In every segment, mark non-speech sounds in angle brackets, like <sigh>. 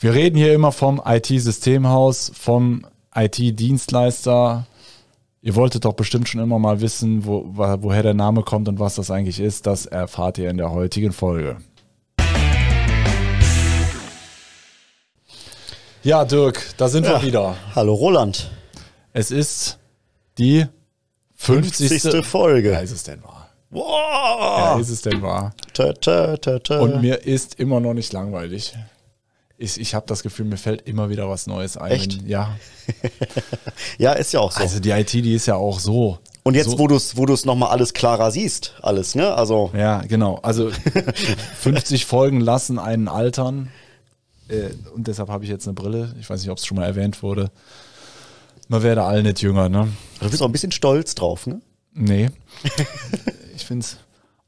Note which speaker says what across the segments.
Speaker 1: Wir reden hier immer vom IT-Systemhaus, vom IT-Dienstleister. Ihr wolltet doch bestimmt schon immer mal wissen, wo, woher der Name kommt und was das eigentlich ist. Das erfahrt ihr in der heutigen Folge. Ja, Dirk, da sind ja. wir wieder. Hallo Roland. Es ist die 50. 50. Folge. Ja, ist es denn wahr? Wow. Ja, ist es denn wahr?
Speaker 2: Ta, ta, ta, Und
Speaker 1: mir ist immer noch nicht langweilig ich, ich habe das Gefühl, mir fällt immer wieder was Neues ein. Echt? Ja.
Speaker 2: <laughs> ja, ist ja auch so. Also die IT, die ist ja auch so. Und jetzt, so. wo du es wo nochmal alles klarer siehst, alles, ne? Also. Ja, genau. Also
Speaker 1: 50 <laughs> Folgen lassen einen altern. Äh, und deshalb habe ich jetzt eine Brille. Ich weiß nicht, ob es schon mal erwähnt wurde. Man werde alle nicht jünger, ne? Du bist auch ein
Speaker 2: bisschen stolz drauf, ne? Nee. <laughs> ich finde es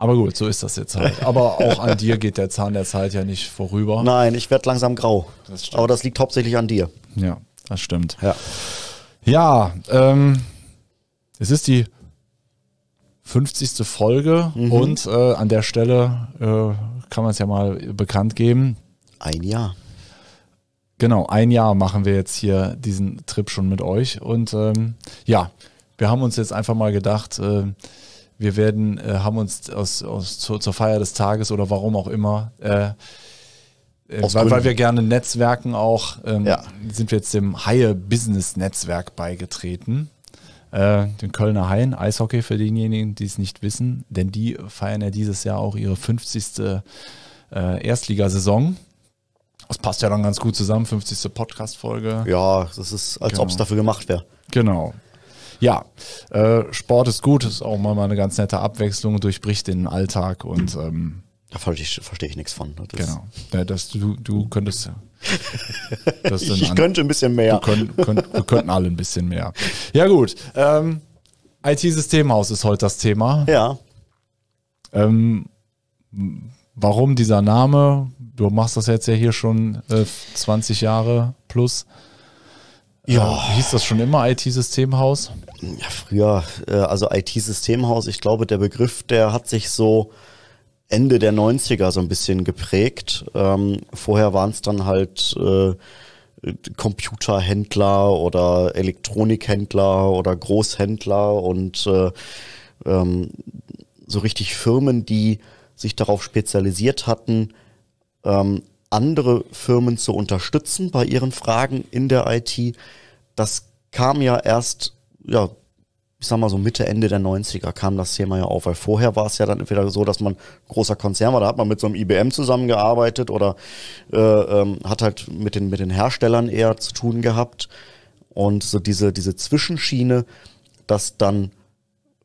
Speaker 1: aber gut, so ist das jetzt halt. Aber auch an dir geht der Zahn der Zeit
Speaker 2: ja nicht vorüber. Nein, ich werde langsam grau. Das Aber das liegt hauptsächlich an dir. Ja, das stimmt. Ja, ja
Speaker 1: ähm, es ist die 50. Folge mhm. und äh, an der Stelle äh, kann man es ja mal bekannt geben. Ein Jahr. Genau, ein Jahr machen wir jetzt hier diesen Trip schon mit euch. Und ähm, ja, wir haben uns jetzt einfach mal gedacht, äh, wir werden, äh, haben uns aus, aus, zu, zur Feier des Tages oder warum auch immer, äh, äh weil, weil, wir gerne Netzwerken auch, ähm, ja. sind wir jetzt dem Haie Business Netzwerk beigetreten. Äh, den Kölner Haien, Eishockey für diejenigen, die es nicht wissen, denn die feiern ja dieses Jahr auch ihre 50. Äh, Erstligasaison. Das passt ja dann ganz gut zusammen, 50. Podcast-Folge.
Speaker 2: Ja, das ist, als genau. ob es dafür gemacht wäre. Genau
Speaker 1: ja, äh, Sport ist gut, ist auch mal eine ganz nette Abwechslung, durchbricht den Alltag und ähm, da verstehe ich, versteh ich nichts von. Das genau. Ja, das, du, du könntest. Das <laughs> ich könnte ein bisschen mehr. könnt, könnt, wir könnten alle ein bisschen mehr. Ja, gut. Ähm, IT-Systemhaus ist heute das Thema. Ja. Ähm, warum dieser Name? Du machst das jetzt ja hier schon äh, 20 Jahre plus. Ja. Äh, hieß das schon immer IT-Systemhaus?
Speaker 2: ja, früher, äh, also IT-Systemhaus, ich glaube, der Begriff, der hat sich so Ende der 90er so ein bisschen geprägt. Ähm, vorher waren es dann halt äh, Computerhändler oder Elektronikhändler oder Großhändler und äh, ähm, so richtig Firmen, die sich darauf spezialisiert hatten, ähm, andere Firmen zu unterstützen bei ihren Fragen in der IT. Das kam ja erst ja, ich sag mal so Mitte, Ende der 90er kam das Thema ja auf, weil vorher war es ja dann entweder so, dass man großer Konzern war, da hat man mit so einem IBM zusammengearbeitet oder äh, ähm, hat halt mit den, mit den Herstellern eher zu tun gehabt. Und so diese, diese Zwischenschiene, dass dann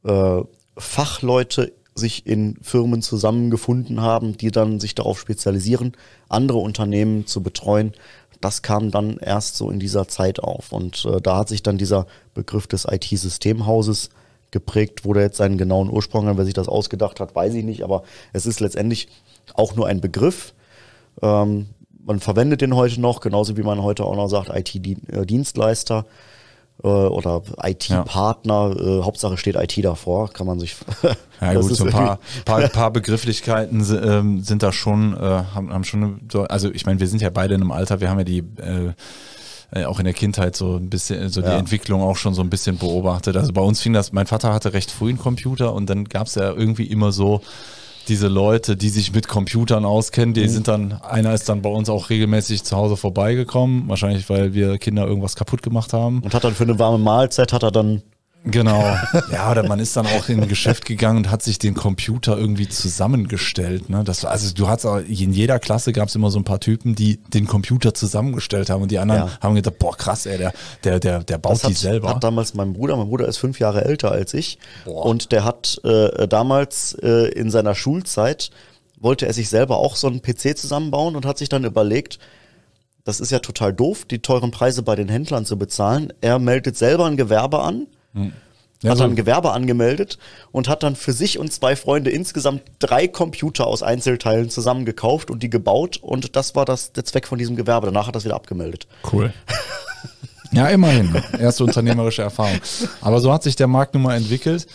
Speaker 2: äh, Fachleute sich in Firmen zusammengefunden haben, die dann sich darauf spezialisieren, andere Unternehmen zu betreuen. Das kam dann erst so in dieser Zeit auf. Und äh, da hat sich dann dieser Begriff des IT-Systemhauses geprägt, wo der jetzt seinen genauen Ursprung hat. Wer sich das ausgedacht hat, weiß ich nicht. Aber es ist letztendlich auch nur ein Begriff. Ähm, man verwendet den heute noch, genauso wie man heute auch noch sagt IT-Dienstleister. Äh, -Dien äh, oder IT-Partner, ja. äh, Hauptsache steht IT davor, kann man sich. <laughs> ja gut, so ein paar, paar, <laughs>
Speaker 1: paar Begrifflichkeiten ähm, sind da schon, äh, haben, haben schon, eine, also ich meine, wir sind ja beide in einem Alter, wir haben ja die äh, äh auch in der Kindheit so ein bisschen, so ja. die Entwicklung auch schon so ein bisschen beobachtet. Also bei uns fing das, mein Vater hatte recht früh einen Computer und dann gab es ja irgendwie immer so, diese Leute, die sich mit Computern auskennen, die mhm. sind dann, einer ist dann bei uns auch regelmäßig zu Hause vorbeigekommen, wahrscheinlich weil wir Kinder irgendwas kaputt gemacht haben. Und hat dann für eine warme Mahlzeit, hat er dann Genau. <laughs> Ja, oder man ist dann auch in ein Geschäft gegangen und hat sich den Computer irgendwie zusammengestellt. Ne? Das, also du hast auch, in jeder Klasse gab es immer so ein paar Typen, die den Computer
Speaker 2: zusammengestellt haben und die anderen ja. haben gedacht, boah krass, ey, der, der,
Speaker 1: der, der baut das die hat,
Speaker 2: selber. Hat damals mein Bruder, mein Bruder ist fünf Jahre älter als ich boah. und der hat äh, damals äh, in seiner Schulzeit wollte er sich selber auch so einen PC zusammenbauen und hat sich dann überlegt, das ist ja total doof, die teuren Preise bei den Händlern zu bezahlen. Er meldet selber ein Gewerbe an Mhm. Ja, hat dann so. Gewerbe angemeldet und hat dann für sich und zwei Freunde insgesamt drei Computer aus Einzelteilen zusammengekauft und die gebaut. Und das war das, der Zweck von diesem Gewerbe. Danach hat er es wieder abgemeldet.
Speaker 1: Cool. <laughs> ja, immerhin. Erste unternehmerische Erfahrung. Aber so hat sich der Markt nun mal entwickelt.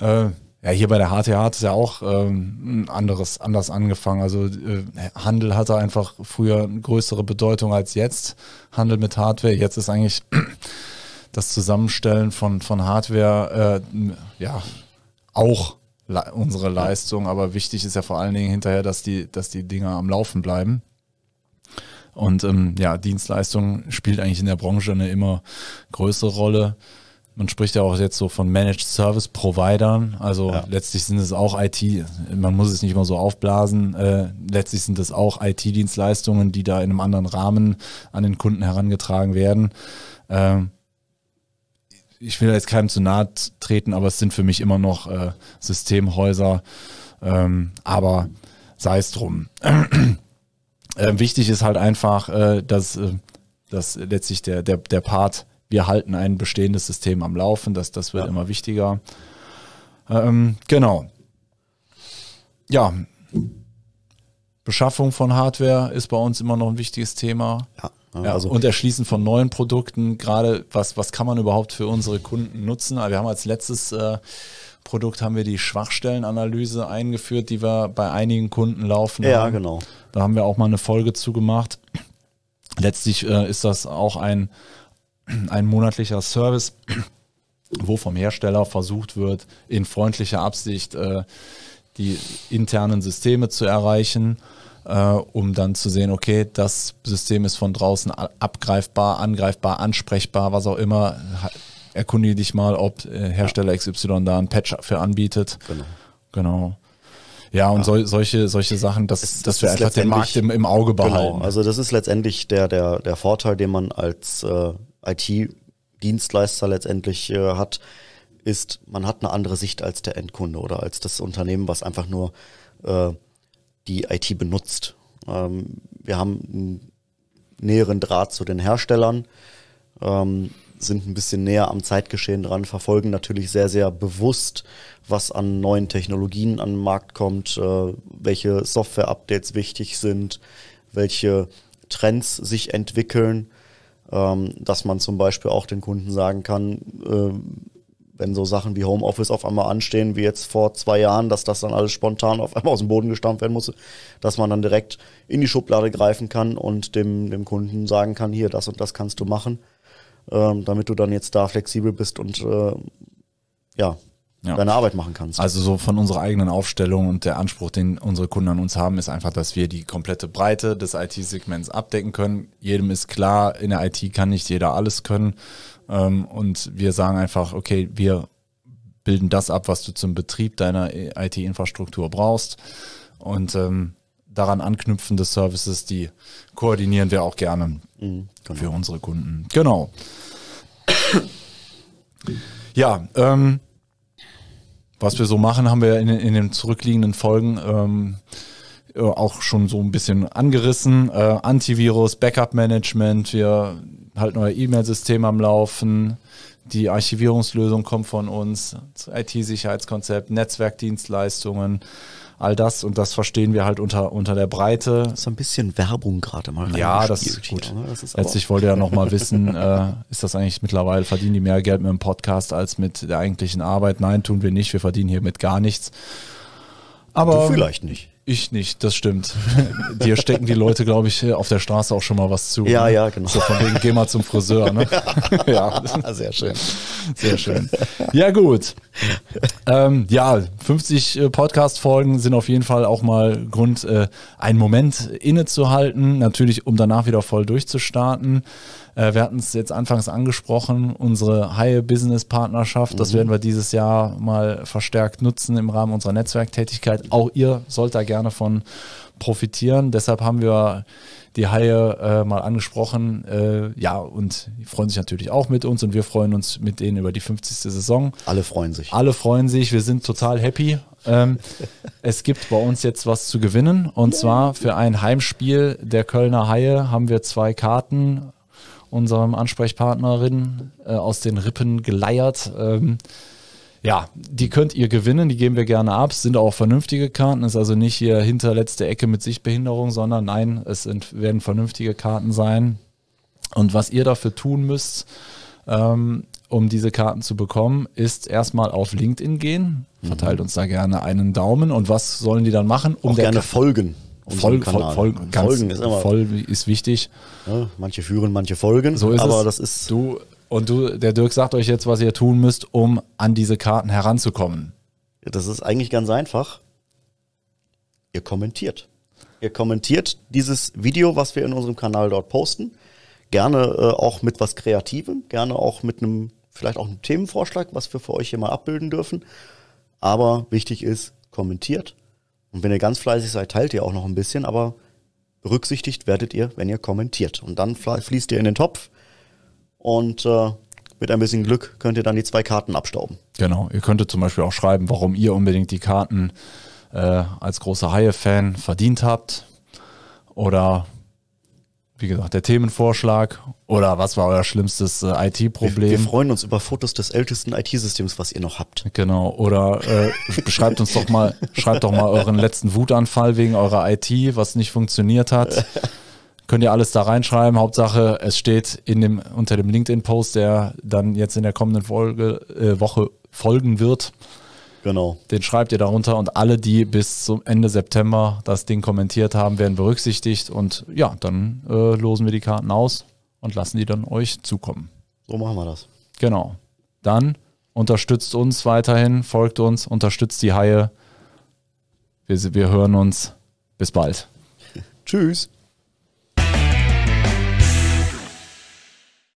Speaker 1: Äh, ja, hier bei der HTH hat es ja auch ähm, anderes, anders angefangen. Also äh, Handel hatte einfach früher größere Bedeutung als jetzt. Handel mit Hardware. Jetzt ist eigentlich das Zusammenstellen von, von Hardware äh, ja auch le unsere Leistung, aber wichtig ist ja vor allen Dingen hinterher, dass die, dass die Dinger am Laufen bleiben. Und ähm, ja, Dienstleistung spielt eigentlich in der Branche eine immer größere Rolle. Man spricht ja auch jetzt so von Managed Service Providern. Also ja. letztlich sind es auch IT. Man muss es nicht immer so aufblasen. Äh, letztlich sind es auch IT-Dienstleistungen, die da in einem anderen Rahmen an den Kunden herangetragen werden. Ähm, ich will jetzt keinem zu nahe treten, aber es sind für mich immer noch äh, Systemhäuser. Ähm, aber sei es drum. <clears throat> äh, wichtig ist halt einfach, äh, dass, äh, dass letztlich der, der, der Part, wir halten ein bestehendes System am Laufen, das, das wird ja. immer wichtiger. Ähm, genau. Ja. Beschaffung von Hardware ist bei uns immer noch ein wichtiges Thema. Ja. Ne? Ja, also und Erschließen von neuen Produkten, gerade was, was kann man überhaupt für unsere Kunden nutzen. wir haben als letztes äh, Produkt haben wir die Schwachstellenanalyse eingeführt, die wir bei einigen Kunden laufen. Ja, haben. genau. Da haben wir auch mal eine Folge zugemacht. Letztlich äh, ist das auch ein, ein monatlicher Service, wo vom Hersteller versucht wird, in freundlicher Absicht äh, die internen Systeme zu erreichen äh, um dann zu sehen, okay, das System ist von draußen abgreifbar, angreifbar, ansprechbar, was auch immer. Erkundige dich mal, ob äh, Hersteller XY da ein Patch für anbietet. Genau. genau. Ja, und ja. So, solche, solche Sachen, dass, es, dass wir einfach den Markt im, im Auge genau, behalten. Genau,
Speaker 2: also das ist letztendlich der, der, der Vorteil, den man als äh, IT-Dienstleister letztendlich äh, hat, ist, man hat eine andere Sicht als der Endkunde oder als das Unternehmen, was einfach nur äh, die IT benutzt. Ähm, wir haben einen näheren Draht zu den Herstellern, ähm, sind ein bisschen näher am Zeitgeschehen dran, verfolgen natürlich sehr, sehr bewusst, was an neuen Technologien an den Markt kommt, äh, welche Software-Updates wichtig sind, welche Trends sich entwickeln, ähm, dass man zum Beispiel auch den Kunden sagen kann, äh, wenn so Sachen wie Homeoffice auf einmal anstehen, wie jetzt vor zwei Jahren, dass das dann alles spontan auf einmal aus dem Boden gestampft werden musste, dass man dann direkt in die Schublade greifen kann und dem, dem Kunden sagen kann, hier, das und das kannst du machen, ähm, damit du dann jetzt da flexibel bist und äh, ja, ja. deine Arbeit machen
Speaker 1: kannst. Also so von unserer eigenen Aufstellung und der Anspruch, den unsere Kunden an uns haben, ist einfach, dass wir die komplette Breite des IT-Segments abdecken können. Jedem ist klar, in der IT kann nicht jeder alles können ähm, und wir sagen einfach, okay, wir bilden das ab, was du zum Betrieb deiner IT-Infrastruktur brauchst. Und ähm, daran anknüpfende Services, die koordinieren wir auch gerne mhm, genau. für unsere Kunden. Genau. ja, ähm, was wir so machen, haben wir in, in den zurückliegenden Folgen ähm, äh, auch schon so ein bisschen angerissen. Äh, Antivirus, Backup-Management, wir halt neue E-Mail-System am Laufen. Die Archivierungslösung kommt von uns, IT-Sicherheitskonzept, Netzwerkdienstleistungen, all das und das verstehen wir halt unter, unter der Breite. Das So ein bisschen Werbung gerade mal. Ja, das ist
Speaker 2: gut. Hier, das ist Letztlich wollte ja nochmal wissen,
Speaker 1: <laughs> äh, ist das eigentlich mittlerweile, verdienen die mehr Geld mit dem Podcast als mit der eigentlichen Arbeit? Nein, tun wir nicht, wir verdienen hiermit gar nichts. Aber du vielleicht nicht. Ich nicht, das stimmt. Dir stecken die Leute, glaube ich, auf der Straße auch schon mal was zu. Ja, ne? ja, genau. So von wegen, geh mal zum Friseur. Ne? <laughs> ja. ja, sehr schön. Sehr schön. Ja, gut. Ähm, ja, 50 äh, Podcast-Folgen sind auf jeden Fall auch mal Grund, äh, einen Moment innezuhalten. Natürlich, um danach wieder voll durchzustarten. Äh, wir hatten es jetzt anfangs angesprochen, unsere High-Business-Partnerschaft. Mhm. Das werden wir dieses Jahr mal verstärkt nutzen im Rahmen unserer Netzwerktätigkeit. Auch ihr sollt da gerne gerne von profitieren. Deshalb haben wir die Haie äh, mal angesprochen. Äh, ja, und die freuen sich natürlich auch mit uns und wir freuen uns mit denen über die 50. Saison. Alle freuen sich. Alle freuen sich. Wir sind total happy. Ähm, <laughs> es gibt bei uns jetzt was zu gewinnen und zwar für ein Heimspiel der Kölner Haie haben wir zwei Karten unserem Ansprechpartnerin äh, aus den Rippen geleiert. Ähm, ja, die könnt ihr gewinnen, die geben wir gerne ab. Es sind auch vernünftige Karten, ist also nicht hier hinterletzte Ecke mit Sichtbehinderung, sondern nein, es sind, werden vernünftige Karten sein. Und was ihr dafür tun müsst, ähm, um diese Karten zu bekommen, ist erstmal auf LinkedIn gehen, mhm. verteilt mhm. uns da gerne einen Daumen und was sollen die
Speaker 2: dann machen? Um auch gerne Ka folgen. Folgen, Kanal. folgen, folgen ist immer. Folgen ist wichtig. Ja, manche führen, manche folgen. So ist aber es. das
Speaker 1: ist. Du und du, der Dirk sagt euch jetzt, was ihr tun müsst, um an diese Karten heranzukommen.
Speaker 2: Ja, das ist eigentlich ganz einfach. Ihr kommentiert. Ihr kommentiert dieses Video, was wir in unserem Kanal dort posten. Gerne äh, auch mit was Kreativem, gerne auch mit einem, vielleicht auch einem Themenvorschlag, was wir für euch hier mal abbilden dürfen. Aber wichtig ist, kommentiert. Und wenn ihr ganz fleißig seid, teilt ihr auch noch ein bisschen, aber berücksichtigt werdet ihr, wenn ihr kommentiert. Und dann fließt ihr in den Topf und äh, mit ein bisschen Glück könnt ihr dann die zwei Karten abstauben.
Speaker 1: Genau, ihr könntet zum Beispiel auch schreiben, warum ihr unbedingt die Karten äh, als großer Haie-Fan verdient habt oder wie gesagt, der Themenvorschlag oder was war euer schlimmstes äh,
Speaker 2: IT-Problem? Wir, wir, freuen uns über Fotos des ältesten IT-Systems, was ihr noch habt. Genau. Oder äh, beschreibt uns doch mal, schreibt doch mal euren
Speaker 1: letzten Wutanfall wegen eurer IT, was nicht funktioniert hat. Könnt ihr alles da reinschreiben. Hauptsache, es steht in dem, unter dem LinkedIn-Post, der dann jetzt in der kommenden Folge, äh, Woche folgen wird. Genau. Den schreibt ihr darunter und alle, die bis zum Ende September das Ding kommentiert haben, werden berücksichtigt. Und ja, dann äh, losen wir die Karten aus und lassen die dann euch zukommen. So machen wir das. Genau. Dann unterstützt uns weiterhin, folgt uns, unterstützt die Haie. Wir, wir hören uns. Bis bald.
Speaker 2: <laughs> Tschüss.